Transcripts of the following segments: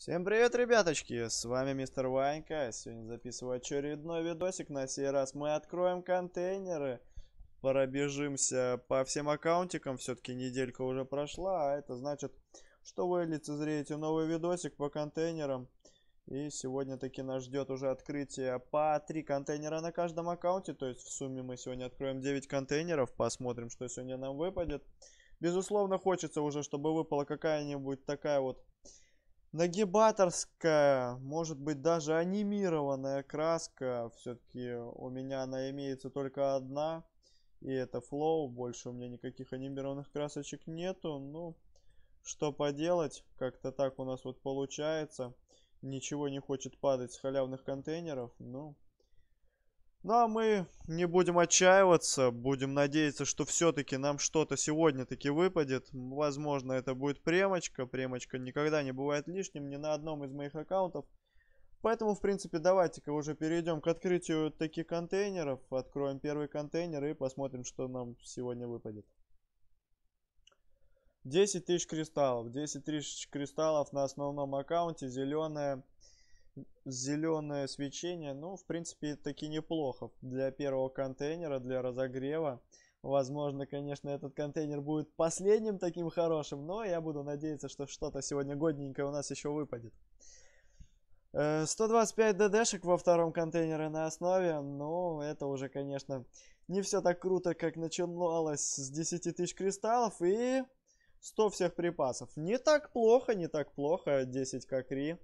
Всем привет, ребяточки! С вами мистер Ванька. Сегодня записываю очередной видосик. На сей раз мы откроем контейнеры. Пробежимся по всем аккаунтикам. Все-таки неделька уже прошла. А это значит, что вы лицезреете новый видосик по контейнерам. И сегодня таки нас ждет уже открытие по 3 контейнера на каждом аккаунте. То есть в сумме мы сегодня откроем 9 контейнеров. Посмотрим, что сегодня нам выпадет. Безусловно, хочется уже, чтобы выпала какая-нибудь такая вот нагибаторская, может быть даже анимированная краска. Все-таки у меня она имеется только одна. И это Flow. Больше у меня никаких анимированных красочек нету. Ну, что поделать. Как-то так у нас вот получается. Ничего не хочет падать с халявных контейнеров. Ну, ну а мы не будем отчаиваться, будем надеяться, что все-таки нам что-то сегодня таки выпадет. Возможно, это будет премочка. Премочка никогда не бывает лишним ни на одном из моих аккаунтов. Поэтому, в принципе, давайте-ка уже перейдем к открытию таких контейнеров. Откроем первый контейнер и посмотрим, что нам сегодня выпадет. 10 тысяч кристаллов. 10 тысяч кристаллов на основном аккаунте. Зеленая зеленое свечение, ну, в принципе, таки неплохо для первого контейнера, для разогрева. Возможно, конечно, этот контейнер будет последним таким хорошим, но я буду надеяться, что что-то сегодня годненькое у нас еще выпадет. 125 э, ДДшек во втором контейнере на основе, но ну, это уже, конечно, не все так круто, как начиналось с 10 тысяч кристаллов и 100 всех припасов. Не так плохо, не так плохо, 10 как 3.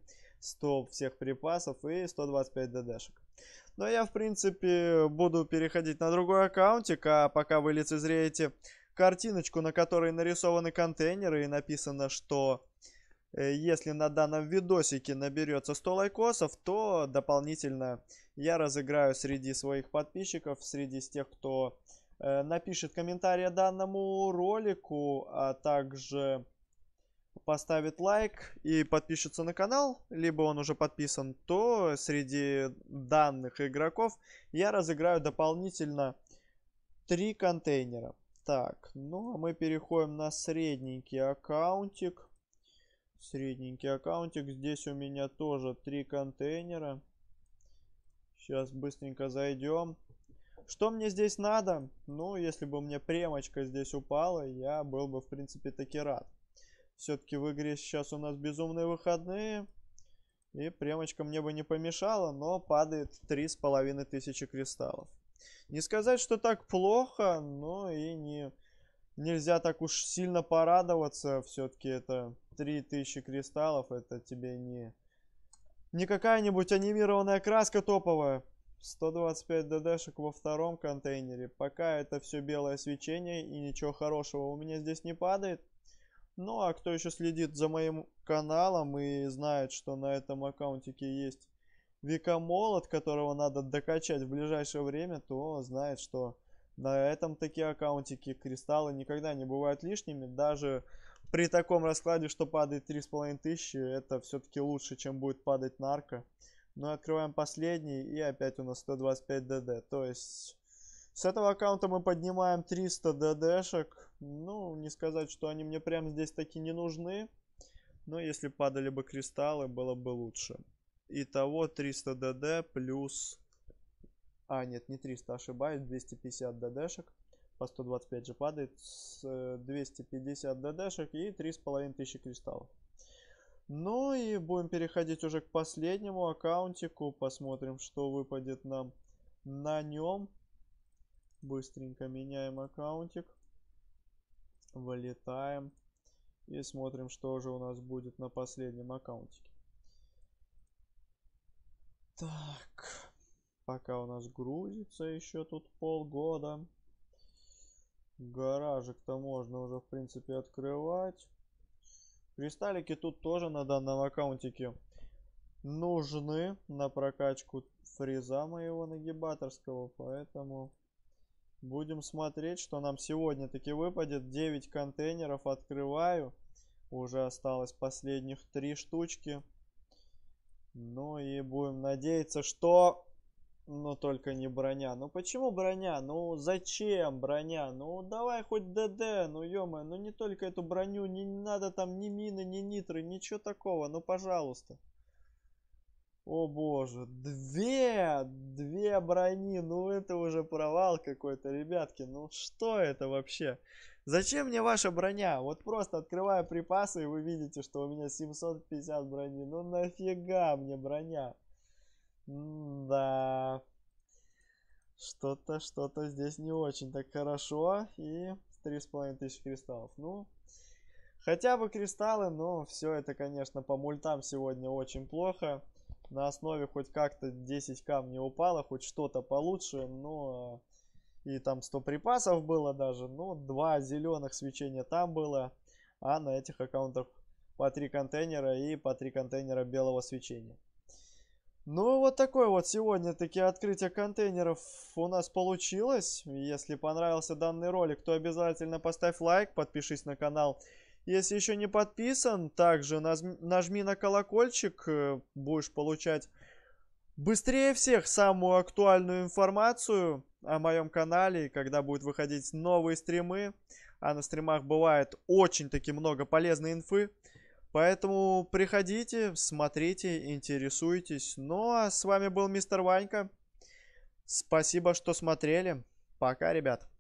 100 всех припасов и 125 ДДшек. Но я, в принципе, буду переходить на другой аккаунтик, а пока вы лицезреете картиночку, на которой нарисованы контейнеры и написано, что э, если на данном видосике наберется 100 лайкосов, то дополнительно я разыграю среди своих подписчиков, среди тех, кто э, напишет комментарий данному ролику, а также поставит лайк и подпишется на канал, либо он уже подписан, то среди данных игроков я разыграю дополнительно три контейнера. Так, ну а мы переходим на средненький аккаунтик. Средненький аккаунтик. Здесь у меня тоже три контейнера. Сейчас быстренько зайдем. Что мне здесь надо? Ну, если бы мне премочка здесь упала, я был бы, в принципе, таки рад. Все-таки в игре сейчас у нас безумные выходные. И премочка мне бы не помешала, но падает 3500 кристаллов. Не сказать, что так плохо, но и не... Нельзя так уж сильно порадоваться. Все-таки это 3000 кристаллов. Это тебе не... Не какая-нибудь анимированная краска топовая. 125 ДДшек во втором контейнере. Пока это все белое свечение и ничего хорошего у меня здесь не падает. Ну а кто еще следит за моим каналом и знает, что на этом аккаунтике есть Викомолот, которого надо докачать в ближайшее время, то знает, что на этом такие аккаунтики кристаллы никогда не бывают лишними. Даже при таком раскладе, что падает 3500, это все-таки лучше, чем будет падать нарко. Но ну, открываем последний, и опять у нас 125 ДД. То есть с этого аккаунта мы поднимаем 300 ДДшек. Ну, не сказать, что они мне прям здесь таки не нужны. Но если падали бы кристаллы, было бы лучше. Итого 300 ДД плюс... А, нет, не 300, ошибаюсь, 250 ДДшек. По 125 же падает. С 250 э, ДДшек и 3500 кристаллов. Ну и будем переходить уже к последнему аккаунтику. Посмотрим, что выпадет нам на нем. Быстренько меняем аккаунтик. Вылетаем. И смотрим, что же у нас будет на последнем аккаунтике. Так. Пока у нас грузится еще тут полгода. Гаражик-то можно уже, в принципе, открывать. Кристаллики тут тоже на данном аккаунтике нужны на прокачку фреза моего нагибаторского, поэтому Будем смотреть, что нам сегодня таки выпадет. 9 контейнеров открываю. Уже осталось последних 3 штучки. Ну и будем надеяться, что... Но ну, только не броня. Ну почему броня? Ну зачем броня? Ну давай хоть ДД, ну ё ну не только эту броню, не, не надо там ни мины, ни нитры, ничего такого, ну пожалуйста. О боже, две, две брони, ну это уже провал какой-то, ребятки, ну что это вообще? Зачем мне ваша броня? Вот просто открываю припасы и вы видите, что у меня 750 брони, ну нафига мне броня? да, что-то, что-то здесь не очень так хорошо и 3500 кристаллов, ну... Хотя бы кристаллы, но все это, конечно, по мультам сегодня очень плохо на основе хоть как-то 10 камней упало, хоть что-то получше, но э, и там 100 припасов было даже, ну, два зеленых свечения там было, а на этих аккаунтах по 3 контейнера и по 3 контейнера белого свечения. Ну, вот такое вот сегодня таки открытие контейнеров у нас получилось. Если понравился данный ролик, то обязательно поставь лайк, подпишись на канал если еще не подписан, также нажми, на колокольчик, э, будешь получать быстрее всех самую актуальную информацию о моем канале, когда будут выходить новые стримы. А на стримах бывает очень-таки много полезной инфы. Поэтому приходите, смотрите, интересуйтесь. Ну а с вами был мистер Ванька. Спасибо, что смотрели. Пока, ребят.